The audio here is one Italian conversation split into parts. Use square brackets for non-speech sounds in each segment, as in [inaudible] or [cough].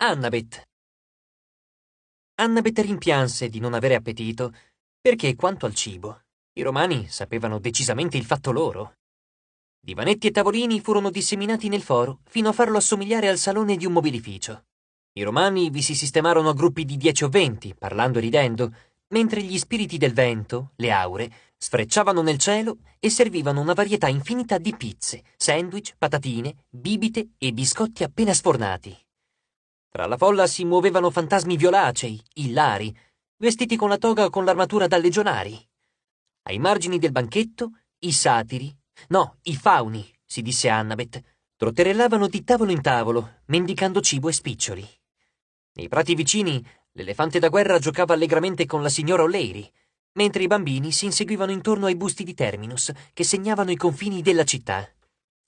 Annabeth. Annabeth rimpianse di non avere appetito perché, quanto al cibo, i romani sapevano decisamente il fatto loro. Divanetti e tavolini furono disseminati nel foro fino a farlo assomigliare al salone di un mobilificio. I romani vi si sistemarono a gruppi di 10 o 20, parlando e ridendo, mentre gli spiriti del vento, le aure, sfrecciavano nel cielo e servivano una varietà infinita di pizze, sandwich, patatine, bibite e biscotti appena sfornati. Tra la folla si muovevano fantasmi violacei, illari, vestiti con la toga o con l'armatura da legionari. Ai margini del banchetto, i satiri, no, i fauni, si disse Annabeth, trotterellavano di tavolo in tavolo, mendicando cibo e spiccioli. Nei prati vicini, l'elefante da guerra giocava allegramente con la signora O'Leary, mentre i bambini si inseguivano intorno ai busti di Terminus che segnavano i confini della città.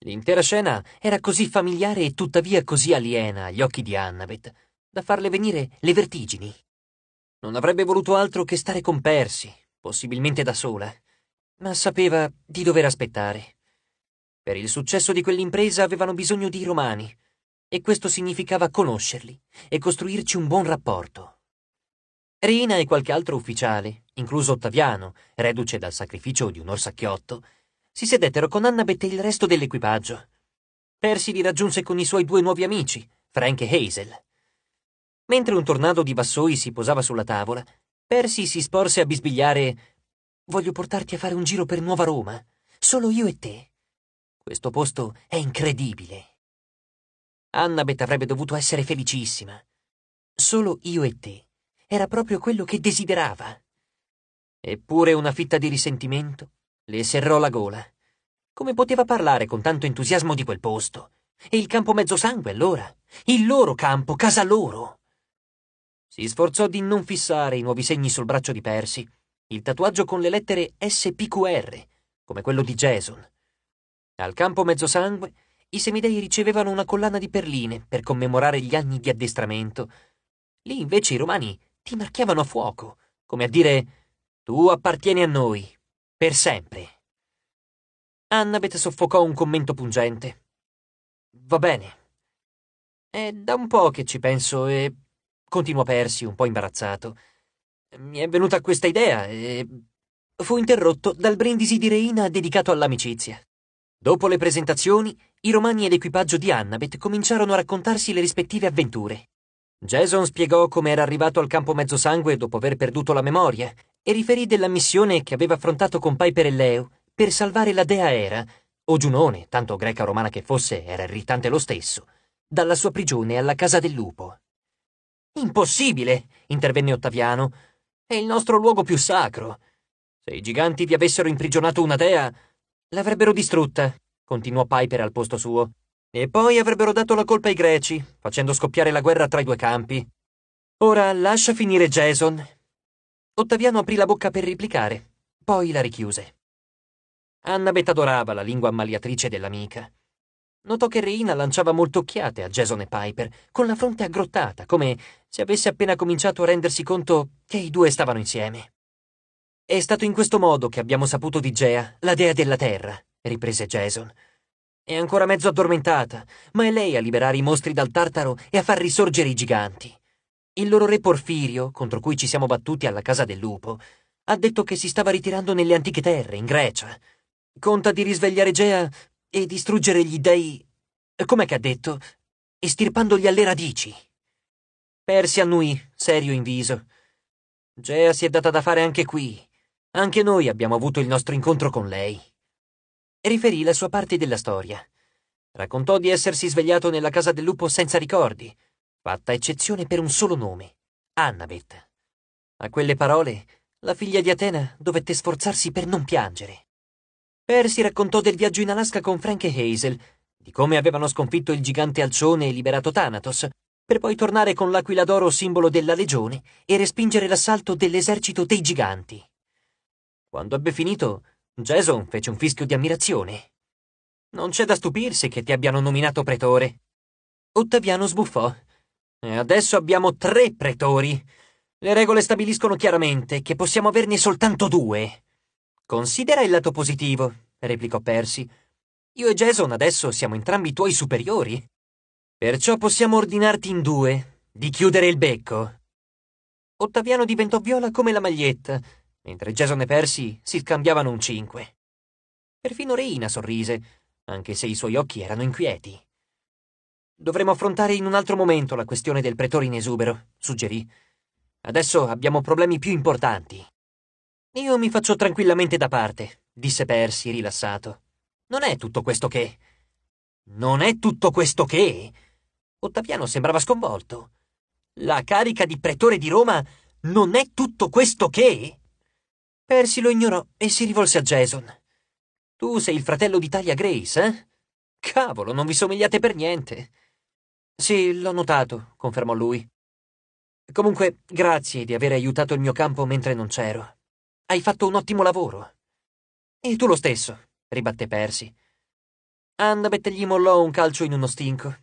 L'intera scena era così familiare e tuttavia così aliena agli occhi di Annabeth da farle venire le vertigini. Non avrebbe voluto altro che stare con Percy, possibilmente da sola, ma sapeva di dover aspettare. Per il successo di quell'impresa avevano bisogno di romani, e questo significava conoscerli e costruirci un buon rapporto. Rina e qualche altro ufficiale, incluso Ottaviano, reduce dal sacrificio di un orsacchiotto, si sedettero con Annabeth e il resto dell'equipaggio. Percy li raggiunse con i suoi due nuovi amici, Frank e Hazel. Mentre un tornado di vassoi si posava sulla tavola, Percy si sporse a bisbigliare Voglio portarti a fare un giro per Nuova Roma, solo io e te. Questo posto è incredibile. Annabeth avrebbe dovuto essere felicissima. Solo io e te era proprio quello che desiderava. Eppure una fitta di risentimento le serrò la gola. Come poteva parlare con tanto entusiasmo di quel posto? E il campo mezzosangue, allora? Il loro campo, casa loro! Si sforzò di non fissare i nuovi segni sul braccio di Percy, il tatuaggio con le lettere SPQR, come quello di Jason. Al campo mezzosangue, i semidei ricevevano una collana di perline per commemorare gli anni di addestramento. Lì invece i romani ti marchiavano a fuoco, come a dire tu appartieni a noi. Per sempre. Annabeth soffocò un commento pungente. Va bene. È da un po' che ci penso e... continuò Percy, un po' imbarazzato. Mi è venuta questa idea e... fu interrotto dal brindisi di Reina dedicato all'amicizia. Dopo le presentazioni, i romani ed equipaggio di Annabeth cominciarono a raccontarsi le rispettive avventure. Jason spiegò come era arrivato al campo mezzosangue dopo aver perduto la memoria e riferì della missione che aveva affrontato con Piper e Leo per salvare la dea Era, o Giunone, tanto greca romana che fosse, era irritante lo stesso, dalla sua prigione alla casa del lupo. Impossibile, intervenne Ottaviano. È il nostro luogo più sacro. Se i giganti vi avessero imprigionato una dea, l'avrebbero distrutta, continuò Piper al posto suo. E poi avrebbero dato la colpa ai greci, facendo scoppiare la guerra tra i due campi. Ora lascia finire Jason, Ottaviano aprì la bocca per replicare, poi la richiuse. Annabeth adorava la lingua ammaliatrice dell'amica. Notò che Reina lanciava molte occhiate a Jason e Piper, con la fronte aggrottata, come se avesse appena cominciato a rendersi conto che i due stavano insieme. È stato in questo modo che abbiamo saputo di Gea, la dea della terra, riprese Jason. È ancora mezzo addormentata, ma è lei a liberare i mostri dal tartaro e a far risorgere i giganti. Il loro re Porfirio, contro cui ci siamo battuti alla casa del lupo, ha detto che si stava ritirando nelle antiche terre, in Grecia. Conta di risvegliare Gea e distruggere gli dei... Com'è che ha detto? Estirpandogli alle radici. Persi annui, serio in viso. Gea si è data da fare anche qui. Anche noi abbiamo avuto il nostro incontro con lei. Riferì la sua parte della storia. Raccontò di essersi svegliato nella casa del lupo senza ricordi, fatta eccezione per un solo nome, Annabeth. A quelle parole, la figlia di Atena dovette sforzarsi per non piangere. Percy raccontò del viaggio in Alaska con Frank e Hazel, di come avevano sconfitto il gigante alcione e liberato Thanatos, per poi tornare con l'aquila d'oro simbolo della legione e respingere l'assalto dell'esercito dei giganti. Quando ebbe finito, Jason fece un fischio di ammirazione. Non c'è da stupirsi che ti abbiano nominato pretore. Ottaviano sbuffò e eh, adesso abbiamo tre pretori. Le regole stabiliscono chiaramente che possiamo averne soltanto due. Considera il lato positivo, replicò Percy. Io e Jason adesso siamo entrambi tuoi superiori. Perciò possiamo ordinarti in due di chiudere il becco. Ottaviano diventò viola come la maglietta, mentre Jason e Percy si scambiavano un cinque. Perfino Reina sorrise, anche se i suoi occhi erano inquieti. Dovremo affrontare in un altro momento la questione del pretore in esubero, suggerì. Adesso abbiamo problemi più importanti. Io mi faccio tranquillamente da parte, disse Percy, rilassato. Non è tutto questo che. Non è tutto questo che. Ottaviano sembrava sconvolto. La carica di pretore di Roma non è tutto questo che. Percy lo ignorò e si rivolse a Jason. Tu sei il fratello di Talia Grace, eh? Cavolo, non vi somigliate per niente. Sì, l'ho notato, confermò lui. Comunque, grazie di aver aiutato il mio campo mentre non c'ero. Hai fatto un ottimo lavoro. E tu lo stesso, ribatté Percy. Annabeth gli mollò un calcio in uno stinco.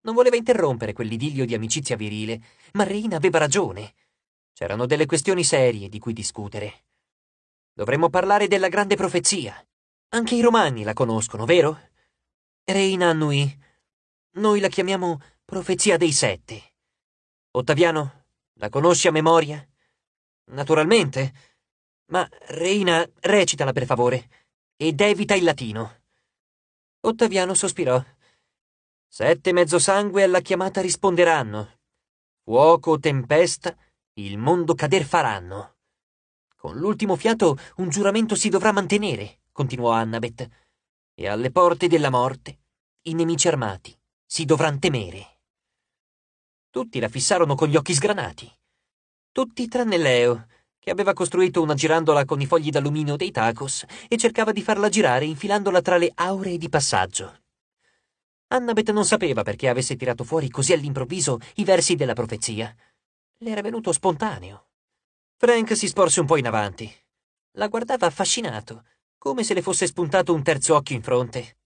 Non voleva interrompere quell'idillio di amicizia virile, ma Reina aveva ragione. C'erano delle questioni serie di cui discutere. Dovremmo parlare della grande profezia. Anche i romani la conoscono, vero? Reina annuì noi la chiamiamo Profezia dei Sette. Ottaviano, la conosci a memoria? Naturalmente. Ma, Reina, recitala per favore. Ed evita il latino. Ottaviano sospirò. Sette mezzo sangue alla chiamata risponderanno. Fuoco o tempesta, il mondo cader faranno. Con l'ultimo fiato un giuramento si dovrà mantenere, continuò Annabeth. E alle porte della morte, i nemici armati si dovran temere. Tutti la fissarono con gli occhi sgranati. Tutti tranne Leo, che aveva costruito una girandola con i fogli d'alluminio dei tacos e cercava di farla girare infilandola tra le auree di passaggio. Annabeth non sapeva perché avesse tirato fuori così all'improvviso i versi della profezia. Le era venuto spontaneo. Frank si sporse un po' in avanti. La guardava affascinato, come se le fosse spuntato un terzo occhio in fronte.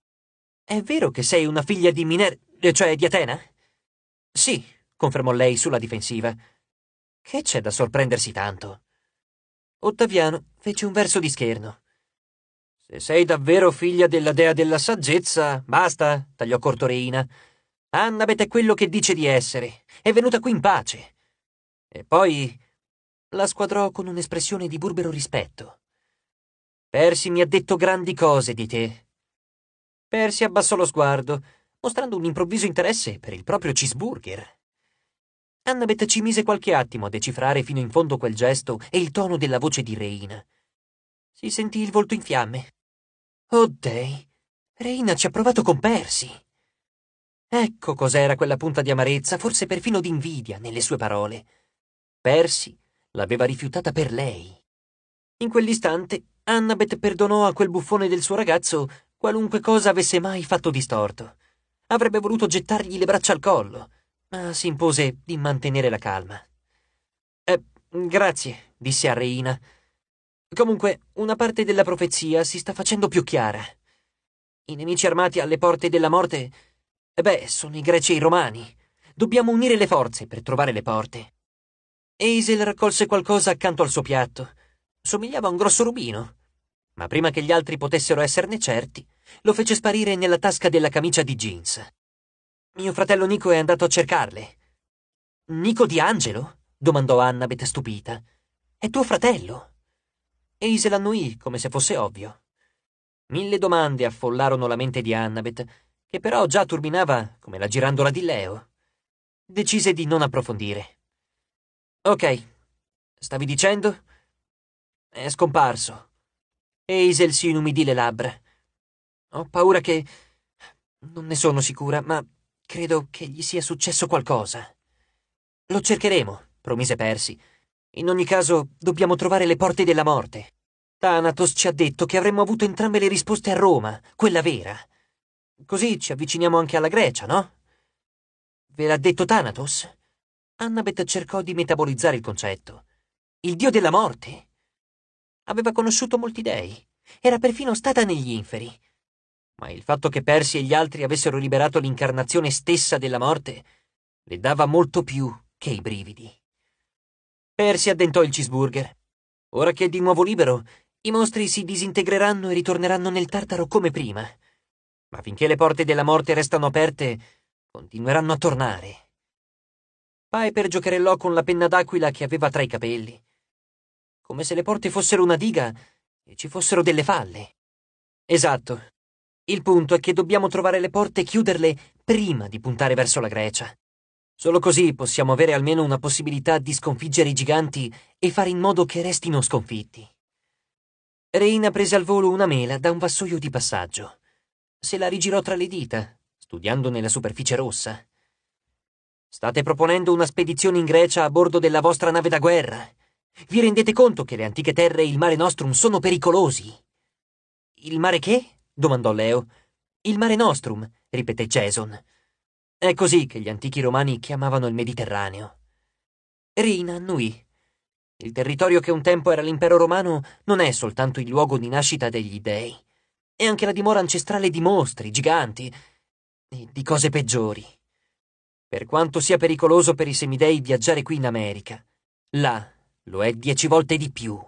È vero che sei una figlia di Miner... Eh, cioè di Atena? Sì, confermò lei sulla difensiva. Che c'è da sorprendersi tanto? Ottaviano fece un verso di scherno. Se sei davvero figlia della dea della saggezza, basta, tagliò corto Reina. Annabeth è quello che dice di essere. È venuta qui in pace. E poi la squadrò con un'espressione di burbero rispetto. Persi mi ha detto grandi cose di te. Persi abbassò lo sguardo mostrando un improvviso interesse per il proprio cheeseburger. Annabeth ci mise qualche attimo a decifrare fino in fondo quel gesto e il tono della voce di Reina. Si sentì il volto in fiamme. Oh dei, Reina ci ha provato con Persi. Ecco cos'era quella punta di amarezza, forse perfino d'invidia, nelle sue parole. Persi l'aveva rifiutata per lei. In quell'istante, Annabeth perdonò a quel buffone del suo ragazzo qualunque cosa avesse mai fatto di storto. Avrebbe voluto gettargli le braccia al collo, ma si impose di mantenere la calma. Eh, grazie, disse a Reina. Comunque, una parte della profezia si sta facendo più chiara. I nemici armati alle porte della morte, eh beh, sono i greci e i romani. Dobbiamo unire le forze per trovare le porte. Eisel raccolse qualcosa accanto al suo piatto. Somigliava a un grosso rubino. Ma prima che gli altri potessero esserne certi, lo fece sparire nella tasca della camicia di jeans. Mio fratello Nico è andato a cercarle. Nico di Angelo? domandò Annabeth stupita. È tuo fratello? Hazel annuì come se fosse ovvio. Mille domande affollarono la mente di Annabeth, che però già turbinava come la girandola di Leo. Decise di non approfondire. Ok, stavi dicendo? È scomparso. Eisel si inumidì le labbra. Ho paura che... Non ne sono sicura, ma credo che gli sia successo qualcosa. Lo cercheremo, promise Percy. In ogni caso, dobbiamo trovare le porte della morte. Thanatos ci ha detto che avremmo avuto entrambe le risposte a Roma, quella vera. Così ci avviciniamo anche alla Grecia, no? Ve l'ha detto Thanatos? Annabeth cercò di metabolizzare il concetto. Il dio della morte? Aveva conosciuto molti dei. Era perfino stata negli inferi ma il fatto che Percy e gli altri avessero liberato l'incarnazione stessa della morte le dava molto più che i brividi. Percy addentò il cheeseburger. Ora che è di nuovo libero, i mostri si disintegreranno e ritorneranno nel tartaro come prima. Ma finché le porte della morte restano aperte, continueranno a tornare. Piper giocherellò con la penna d'aquila che aveva tra i capelli. Come se le porte fossero una diga e ci fossero delle falle. Esatto, il punto è che dobbiamo trovare le porte e chiuderle prima di puntare verso la Grecia. Solo così possiamo avere almeno una possibilità di sconfiggere i giganti e fare in modo che restino sconfitti. Reina prese al volo una mela da un vassoio di passaggio. Se la rigirò tra le dita, studiandone la superficie rossa. State proponendo una spedizione in Grecia a bordo della vostra nave da guerra. Vi rendete conto che le antiche terre e il mare Nostrum sono pericolosi? Il mare che? domandò Leo. Il mare Nostrum, ripeté Jason. È così che gli antichi romani chiamavano il Mediterraneo. Rina annuì. Il territorio che un tempo era l'impero romano non è soltanto il luogo di nascita degli dei, è anche la dimora ancestrale di mostri, giganti e di cose peggiori. Per quanto sia pericoloso per i semidei viaggiare qui in America, là lo è dieci volte di più.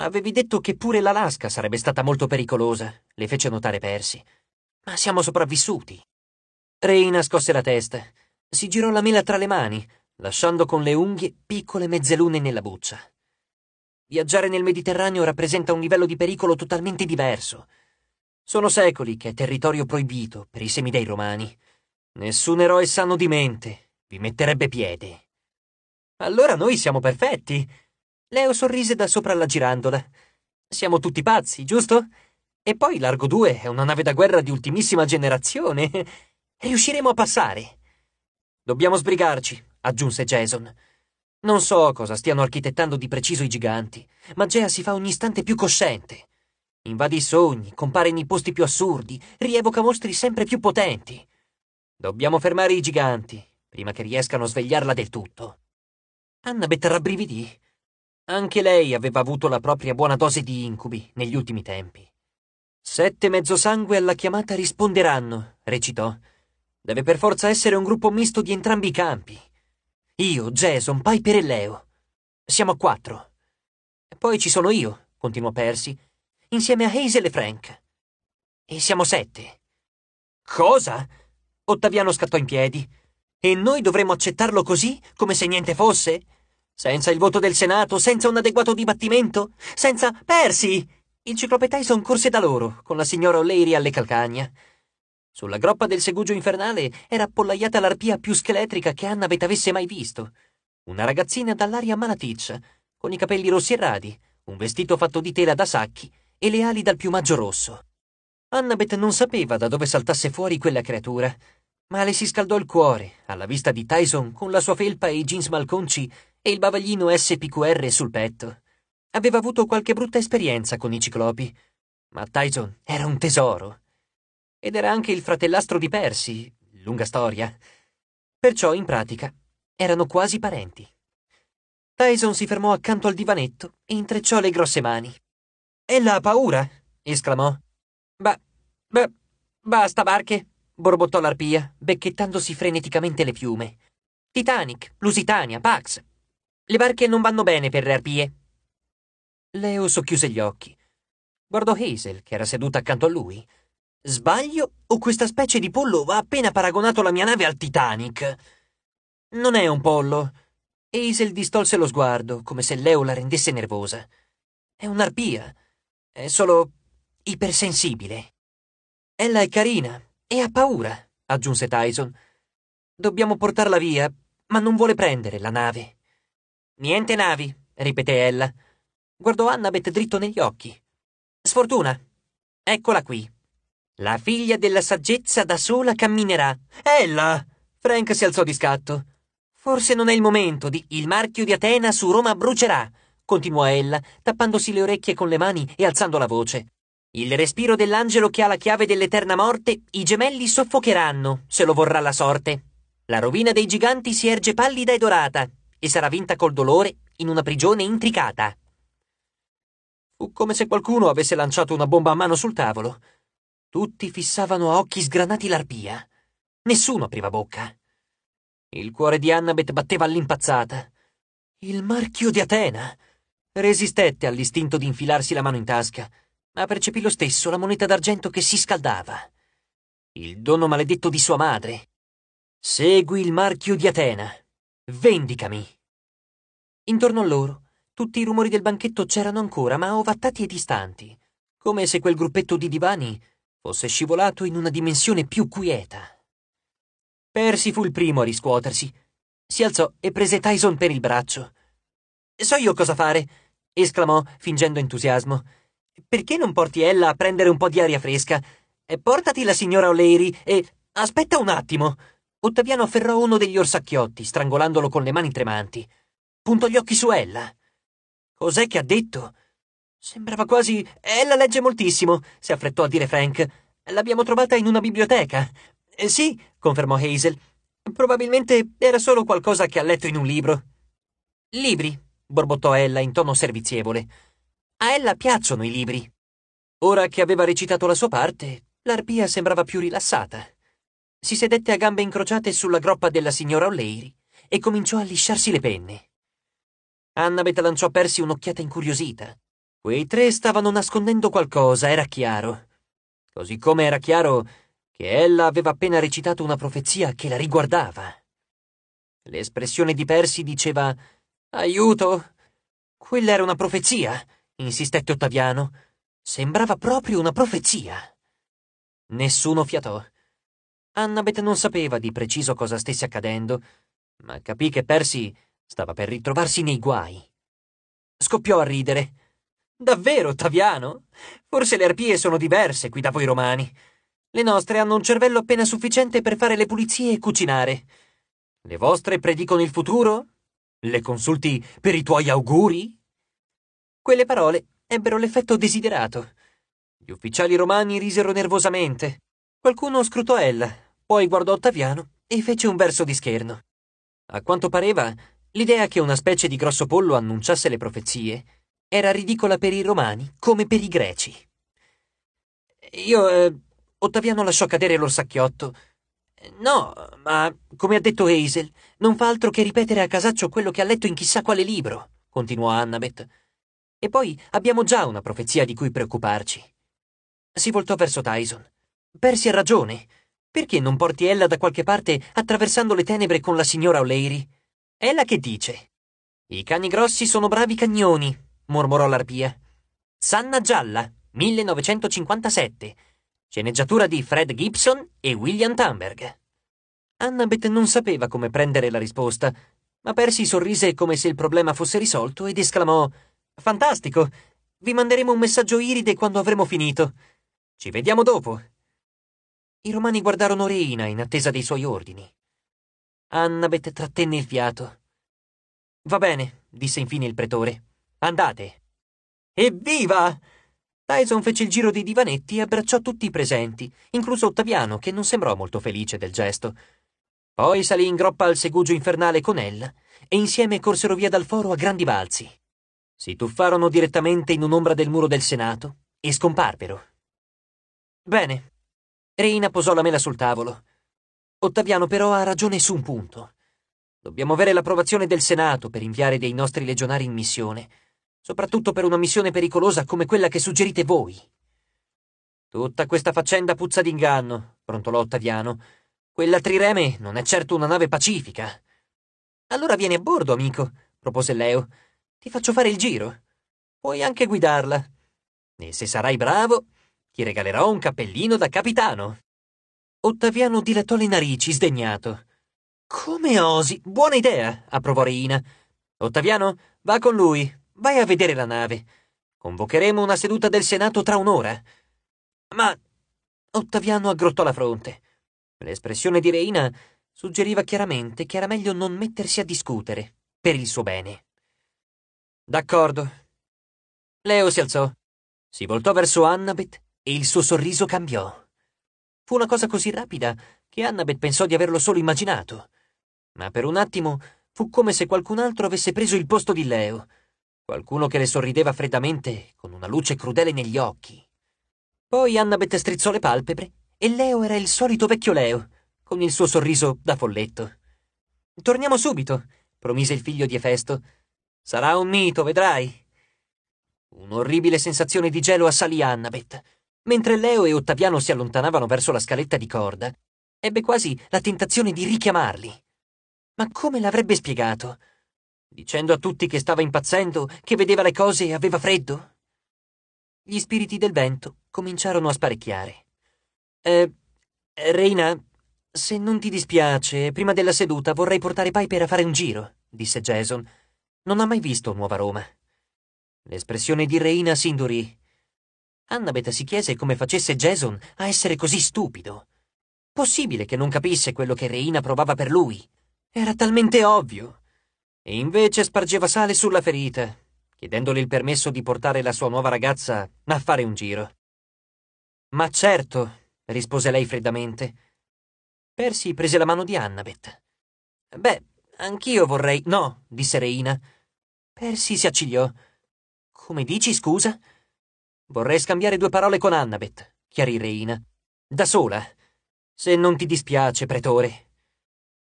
Avevi detto che pure l'Alaska sarebbe stata molto pericolosa, le fece notare Percy. Ma siamo sopravvissuti. Reina scosse la testa. Si girò la mela tra le mani, lasciando con le unghie piccole mezzelune nella buccia. Viaggiare nel Mediterraneo rappresenta un livello di pericolo totalmente diverso. Sono secoli che è territorio proibito per i semidei romani. Nessun eroe sano di mente vi metterebbe piede. Allora noi siamo perfetti, Leo sorrise da sopra la girandola. Siamo tutti pazzi, giusto? E poi Largo 2 è una nave da guerra di ultimissima generazione. [laughs] Riusciremo a passare. Dobbiamo sbrigarci, aggiunse Jason. Non so cosa stiano architettando di preciso i giganti, ma Gea si fa ogni istante più cosciente. Invade i sogni, compare nei posti più assurdi, rievoca mostri sempre più potenti. Dobbiamo fermare i giganti, prima che riescano a svegliarla del tutto. Annabeth rabbrividì. Anche lei aveva avuto la propria buona dose di incubi negli ultimi tempi. Sette mezzosangue alla chiamata risponderanno, recitò. Deve per forza essere un gruppo misto di entrambi i campi. Io, Jason, Piper e Leo. Siamo a quattro. Poi ci sono io, continuò Percy, insieme a Hazel e Frank. E siamo sette. Cosa? Ottaviano scattò in piedi. E noi dovremmo accettarlo così, come se niente fosse? Senza il voto del Senato, senza un adeguato dibattimento, senza... Persi! Il ciclope Tyson corse da loro, con la signora O'Leary alle calcagna. Sulla groppa del segugio infernale era appollaiata l'arpia più scheletrica che Annabeth avesse mai visto. Una ragazzina dall'aria malaticcia, con i capelli rossi e radi, un vestito fatto di tela da sacchi e le ali dal piumaggio rosso. Annabeth non sapeva da dove saltasse fuori quella creatura, ma le si scaldò il cuore alla vista di Tyson con la sua felpa e i jeans malconci e il bavaglino SPQR sul petto. Aveva avuto qualche brutta esperienza con i ciclopi, ma Tyson era un tesoro. Ed era anche il fratellastro di Percy, lunga storia. Perciò, in pratica, erano quasi parenti. Tyson si fermò accanto al divanetto e intrecciò le grosse mani. Ella ha paura, esclamò. Ba, ba, basta barche, borbottò l'arpia, becchettandosi freneticamente le piume. Titanic, Lusitania, Pax, le barche non vanno bene per le arpie. Leo socchiuse gli occhi. Guardò Hazel, che era seduta accanto a lui. Sbaglio o questa specie di pollo ha appena paragonato la mia nave al Titanic? Non è un pollo. Hazel distolse lo sguardo, come se Leo la rendesse nervosa. È un'arpia. È solo ipersensibile. Ella è carina e ha paura, aggiunse Tyson. Dobbiamo portarla via, ma non vuole prendere la nave. Niente navi, ripeté ella. Guardò Annabeth dritto negli occhi. Sfortuna. Eccola qui. La figlia della saggezza da sola camminerà. Ella! Frank si alzò di scatto. Forse non è il momento di Il marchio di Atena su Roma brucerà, continuò ella, tappandosi le orecchie con le mani e alzando la voce. Il respiro dell'angelo che ha la chiave dell'eterna morte, i gemelli soffocheranno, se lo vorrà la sorte. La rovina dei giganti si erge pallida e dorata, e sarà vinta col dolore in una prigione intricata. Fu come se qualcuno avesse lanciato una bomba a mano sul tavolo. Tutti fissavano a occhi sgranati l'arpia. Nessuno apriva bocca. Il cuore di Annabeth batteva all'impazzata. Il marchio di Atena. Resistette all'istinto di infilarsi la mano in tasca, ma percepì lo stesso la moneta d'argento che si scaldava. Il dono maledetto di sua madre. Segui il marchio di Atena. Vendicami! Intorno a loro, tutti i rumori del banchetto c'erano ancora, ma ovattati e distanti, come se quel gruppetto di divani fosse scivolato in una dimensione più quieta. Percy fu il primo a riscuotersi. Si alzò e prese Tyson per il braccio. So io cosa fare, esclamò, fingendo entusiasmo. Perché non porti Ella a prendere un po' di aria fresca? E portati la signora O'Leary e... Aspetta un attimo! Ottaviano afferrò uno degli orsacchiotti, strangolandolo con le mani tremanti. Puntò gli occhi su Ella. Cos'è che ha detto? Sembrava quasi. Ella legge moltissimo, si affrettò a dire Frank. L'abbiamo trovata in una biblioteca. Eh, sì, confermò Hazel. Probabilmente era solo qualcosa che ha letto in un libro. Libri, borbottò Ella in tono servizievole. A Ella piacciono i libri. Ora che aveva recitato la sua parte, l'arpia sembrava più rilassata si sedette a gambe incrociate sulla groppa della signora O'Leary e cominciò a lisciarsi le penne. Annabeth lanciò a Percy un'occhiata incuriosita. Quei tre stavano nascondendo qualcosa, era chiaro. Così come era chiaro che ella aveva appena recitato una profezia che la riguardava. L'espressione di Percy diceva Aiuto! Quella era una profezia, insistette Ottaviano. Sembrava proprio una profezia. Nessuno fiatò. Annabeth non sapeva di preciso cosa stesse accadendo, ma capì che Percy stava per ritrovarsi nei guai. Scoppiò a ridere. Davvero, Taviano? Forse le arpie sono diverse qui da voi romani. Le nostre hanno un cervello appena sufficiente per fare le pulizie e cucinare. Le vostre predicono il futuro? Le consulti per i tuoi auguri? Quelle parole ebbero l'effetto desiderato. Gli ufficiali romani risero nervosamente. Qualcuno scrutò ella, poi guardò Ottaviano e fece un verso di scherno. A quanto pareva, l'idea che una specie di grosso pollo annunciasse le profezie era ridicola per i romani come per i greci. Io... Eh, Ottaviano lasciò cadere l'orsacchiotto. No, ma come ha detto Hazel, non fa altro che ripetere a casaccio quello che ha letto in chissà quale libro, continuò Annabeth. E poi abbiamo già una profezia di cui preoccuparci. Si voltò verso Tyson. Persi ha ragione. Perché non porti Ella da qualche parte attraversando le tenebre con la signora O'Leary? Ella che dice? I cani grossi sono bravi cagnoni, mormorò l'arpia. Sanna Gialla, 1957. Sceneggiatura di Fred Gibson e William Thunberg. Annabeth non sapeva come prendere la risposta, ma Percy sorrise come se il problema fosse risolto ed esclamò: Fantastico! Vi manderemo un messaggio iride quando avremo finito. Ci vediamo dopo. I romani guardarono Reina in attesa dei suoi ordini. Annabeth trattenne il fiato. Va bene, disse infine il pretore. Andate. Evviva! Tyson fece il giro dei divanetti e abbracciò tutti i presenti, incluso Ottaviano, che non sembrò molto felice del gesto. Poi salì in groppa al segugio infernale con ella e insieme corsero via dal foro a grandi balzi. Si tuffarono direttamente in un'ombra del muro del Senato e scomparvero. Bene, Reina posò la mela sul tavolo. Ottaviano però ha ragione su un punto. Dobbiamo avere l'approvazione del Senato per inviare dei nostri legionari in missione, soprattutto per una missione pericolosa come quella che suggerite voi. Tutta questa faccenda puzza d'inganno, brontolò Ottaviano. Quella trireme non è certo una nave pacifica. Allora vieni a bordo, amico, propose Leo. Ti faccio fare il giro. Puoi anche guidarla. E se sarai bravo, ti regalerò un cappellino da capitano. Ottaviano dilatò le narici, sdegnato. Come osi? Buona idea, approvò Reina. Ottaviano, va con lui. Vai a vedere la nave. Convocheremo una seduta del Senato tra un'ora. Ma. Ottaviano aggrottò la fronte. L'espressione di Reina suggeriva chiaramente che era meglio non mettersi a discutere, per il suo bene. D'accordo. Leo si alzò, si voltò verso Annabeth e il suo sorriso cambiò. Fu una cosa così rapida che Annabeth pensò di averlo solo immaginato. Ma per un attimo fu come se qualcun altro avesse preso il posto di Leo, qualcuno che le sorrideva freddamente, con una luce crudele negli occhi. Poi Annabeth strizzò le palpebre e Leo era il solito vecchio Leo, con il suo sorriso da folletto. Torniamo subito, promise il figlio di Efesto. Sarà un mito, vedrai. Un'orribile sensazione di gelo assalì Annabeth. Mentre Leo e Ottaviano si allontanavano verso la scaletta di corda, ebbe quasi la tentazione di richiamarli. Ma come l'avrebbe spiegato? Dicendo a tutti che stava impazzendo, che vedeva le cose e aveva freddo? Gli spiriti del vento cominciarono a sparecchiare. Eh, Reina, se non ti dispiace, prima della seduta vorrei portare Piper a fare un giro, disse Jason. Non ha mai visto Nuova Roma. L'espressione di Reina si indurì Annabeth si chiese come facesse Jason a essere così stupido. Possibile che non capisse quello che Reina provava per lui. Era talmente ovvio. E invece spargeva sale sulla ferita, chiedendole il permesso di portare la sua nuova ragazza a fare un giro. Ma certo, rispose lei freddamente. Percy prese la mano di Annabeth. Beh, anch'io vorrei. No, disse Reina. Percy si accigliò. Come dici, scusa? Vorrei scambiare due parole con Annabeth, chiarì Reina. Da sola. Se non ti dispiace, pretore.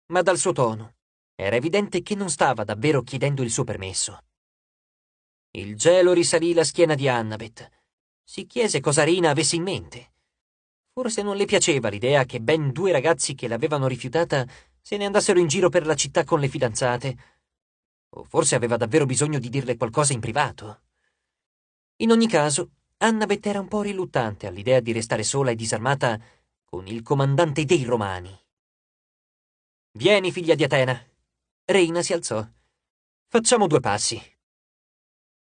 Ma dal suo tono era evidente che non stava davvero chiedendo il suo permesso. Il gelo risalì la schiena di Annabeth. Si chiese cosa Reina avesse in mente. Forse non le piaceva l'idea che ben due ragazzi che l'avevano rifiutata se ne andassero in giro per la città con le fidanzate. O forse aveva davvero bisogno di dirle qualcosa in privato. In ogni caso, Annabeth era un po' riluttante all'idea di restare sola e disarmata con il comandante dei Romani. Vieni, figlia di Atena. Reina si alzò. Facciamo due passi.